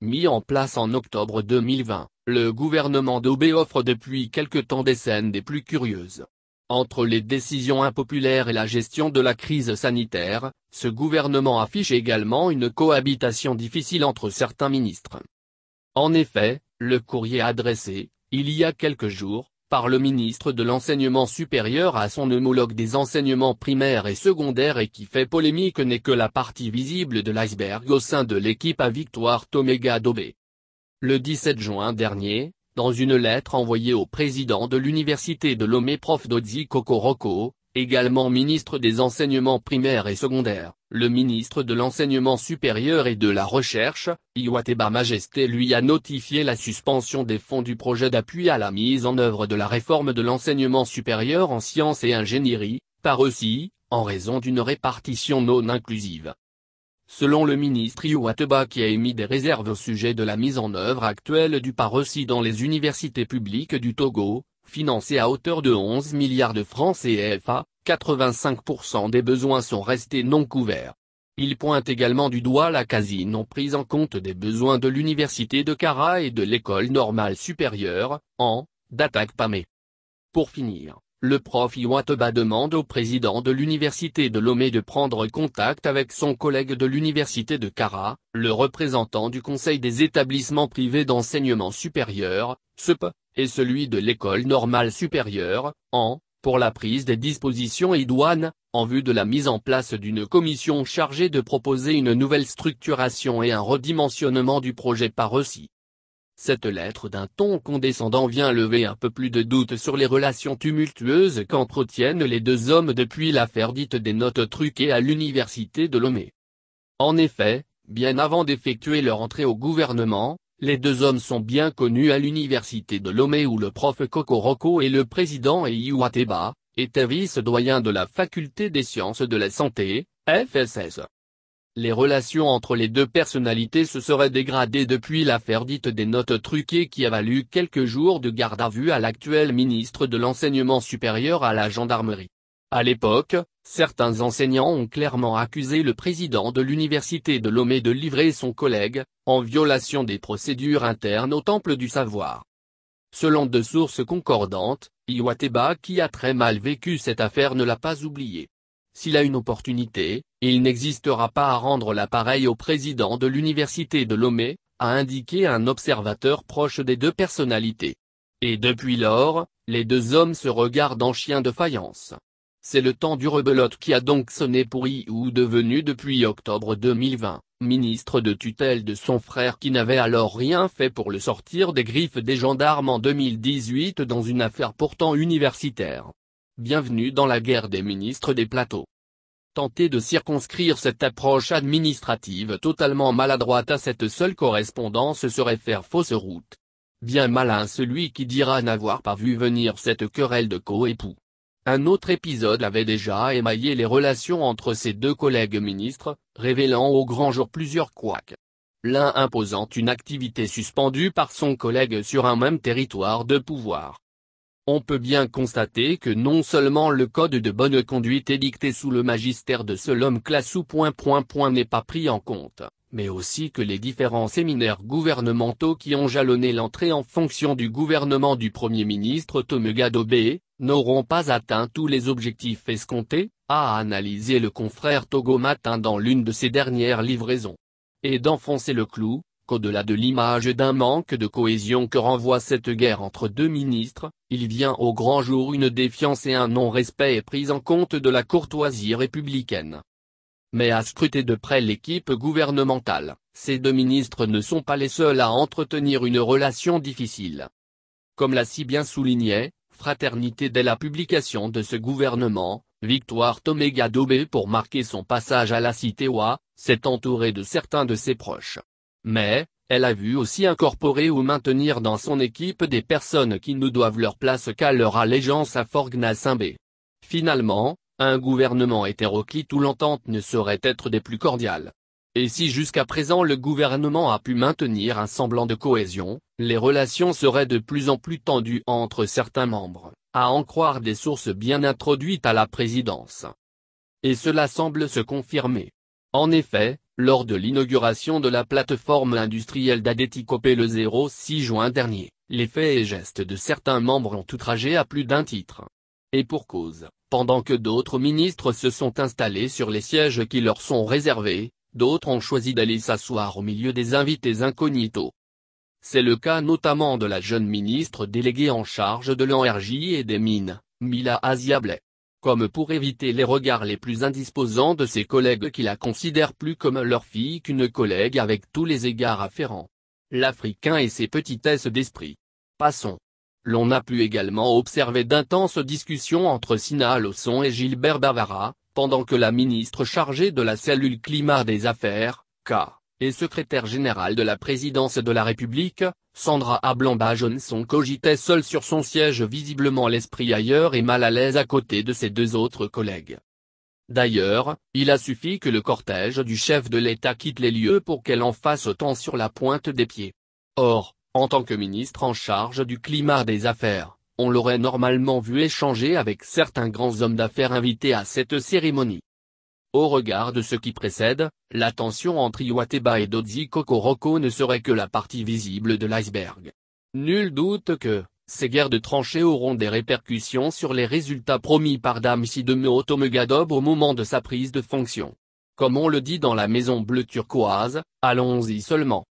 Mis en place en octobre 2020, le gouvernement d'Aubé offre depuis quelque temps des scènes des plus curieuses. Entre les décisions impopulaires et la gestion de la crise sanitaire, ce gouvernement affiche également une cohabitation difficile entre certains ministres. En effet, le courrier adressé, il y a quelques jours, par le ministre de l'enseignement supérieur à son homologue des enseignements primaires et secondaires et qui fait polémique n'est que la partie visible de l'iceberg au sein de l'équipe à victoire Toméga Dobé. Le 17 juin dernier, dans une lettre envoyée au président de l'université de Lomé prof Dodzi Kokoroko, également ministre des enseignements primaires et secondaires, le ministre de l'Enseignement supérieur et de la Recherche, Iwateba Majesté lui a notifié la suspension des fonds du projet d'appui à la mise en œuvre de la réforme de l'enseignement supérieur en sciences et ingénierie, par aussi, en raison d'une répartition non inclusive. Selon le ministre Iwateba qui a émis des réserves au sujet de la mise en œuvre actuelle du par aussi dans les universités publiques du Togo, financé à hauteur de 11 milliards de francs CFA, 85% des besoins sont restés non couverts. Il pointe également du doigt la quasi-non prise en compte des besoins de l'université de Cara et de l'école normale supérieure, en, d'attaque Pamé. Pour finir, le prof Iwateba demande au président de l'université de Lomé de prendre contact avec son collègue de l'université de Cara, le représentant du conseil des établissements privés d'enseignement supérieur, SEP, et celui de l'école normale supérieure, en, pour la prise des dispositions et douanes, en vue de la mise en place d'une commission chargée de proposer une nouvelle structuration et un redimensionnement du projet par aussi. Cette lettre d'un ton condescendant vient lever un peu plus de doute sur les relations tumultueuses qu'entretiennent les deux hommes depuis l'affaire dite des notes truquées à l'université de Lomé. En effet, bien avant d'effectuer leur entrée au gouvernement, les deux hommes sont bien connus à l'université de Lomé où le prof Kokoroko et le président Eiwateba, étaient vice-doyen de la faculté des sciences de la santé, FSS. Les relations entre les deux personnalités se seraient dégradées depuis l'affaire dite des notes truquées qui a valu quelques jours de garde à vue à l'actuel ministre de l'enseignement supérieur à la gendarmerie. À l'époque, certains enseignants ont clairement accusé le président de l'université de Lomé de livrer son collègue, en violation des procédures internes au Temple du Savoir. Selon deux sources concordantes, Iwateba qui a très mal vécu cette affaire ne l'a pas oublié. S'il a une opportunité, il n'existera pas à rendre l'appareil au président de l'université de Lomé, a indiqué un observateur proche des deux personnalités. Et depuis lors, les deux hommes se regardent en chien de faïence. C'est le temps du rebelote qui a donc sonné pour ou devenu depuis octobre 2020, ministre de tutelle de son frère qui n'avait alors rien fait pour le sortir des griffes des gendarmes en 2018 dans une affaire pourtant universitaire. Bienvenue dans la guerre des ministres des plateaux. Tenter de circonscrire cette approche administrative totalement maladroite à cette seule correspondance serait faire fausse route. Bien malin celui qui dira n'avoir pas vu venir cette querelle de co-époux. Un autre épisode avait déjà émaillé les relations entre ces deux collègues ministres, révélant au grand jour plusieurs couacs. L'un imposant une activité suspendue par son collègue sur un même territoire de pouvoir. On peut bien constater que non seulement le code de bonne conduite édicté sous le magistère de ce l'homme classe ou n'est pas pris en compte, mais aussi que les différents séminaires gouvernementaux qui ont jalonné l'entrée en fonction du gouvernement du Premier ministre Tomuga Gadobé, n'auront pas atteint tous les objectifs escomptés, a analysé le confrère Togo Matin dans l'une de ses dernières livraisons. Et d'enfoncer le clou, qu'au-delà de l'image d'un manque de cohésion que renvoie cette guerre entre deux ministres, il vient au grand jour une défiance et un non-respect pris en compte de la courtoisie républicaine mais à scruter de près l'équipe gouvernementale. Ces deux ministres ne sont pas les seuls à entretenir une relation difficile. Comme l'a si bien souligné, Fraternité dès la publication de ce gouvernement, Victoire Toméga Dobé pour marquer son passage à la cité Oa s'est entourée de certains de ses proches. Mais, elle a vu aussi incorporer ou maintenir dans son équipe des personnes qui ne doivent leur place qu'à leur allégeance à Forgna Finalement, un gouvernement hétéroclite où l'entente ne saurait être des plus cordiales. Et si jusqu'à présent le gouvernement a pu maintenir un semblant de cohésion, les relations seraient de plus en plus tendues entre certains membres, à en croire des sources bien introduites à la présidence. Et cela semble se confirmer. En effet, lors de l'inauguration de la plateforme industrielle d'Adéticopé le 06 juin dernier, les faits et gestes de certains membres ont outragé à plus d'un titre. Et pour cause, pendant que d'autres ministres se sont installés sur les sièges qui leur sont réservés, d'autres ont choisi d'aller s'asseoir au milieu des invités incognito. C'est le cas notamment de la jeune ministre déléguée en charge de l'énergie et des mines, Mila Asiablet. Comme pour éviter les regards les plus indisposants de ses collègues qui la considèrent plus comme leur fille qu'une collègue avec tous les égards afférents. L'Africain et ses petitesses d'esprit. Passons. L'on a pu également observer d'intenses discussions entre Sina Lawson et Gilbert Bavara, pendant que la ministre chargée de la cellule climat des affaires, K, et secrétaire générale de la présidence de la République, Sandra Ablamba Johnson cogitait seule sur son siège visiblement l'esprit ailleurs et mal à l'aise à côté de ses deux autres collègues. D'ailleurs, il a suffi que le cortège du chef de l'État quitte les lieux pour qu'elle en fasse autant sur la pointe des pieds. Or, en tant que ministre en charge du climat des affaires, on l'aurait normalement vu échanger avec certains grands hommes d'affaires invités à cette cérémonie. Au regard de ce qui précède, la tension entre Iwateba et Dodzi Kokoroko ne serait que la partie visible de l'iceberg. Nul doute que, ces guerres de tranchées auront des répercussions sur les résultats promis par Dame Sideme Otomegadob au moment de sa prise de fonction. Comme on le dit dans la Maison Bleue turquoise, allons-y seulement.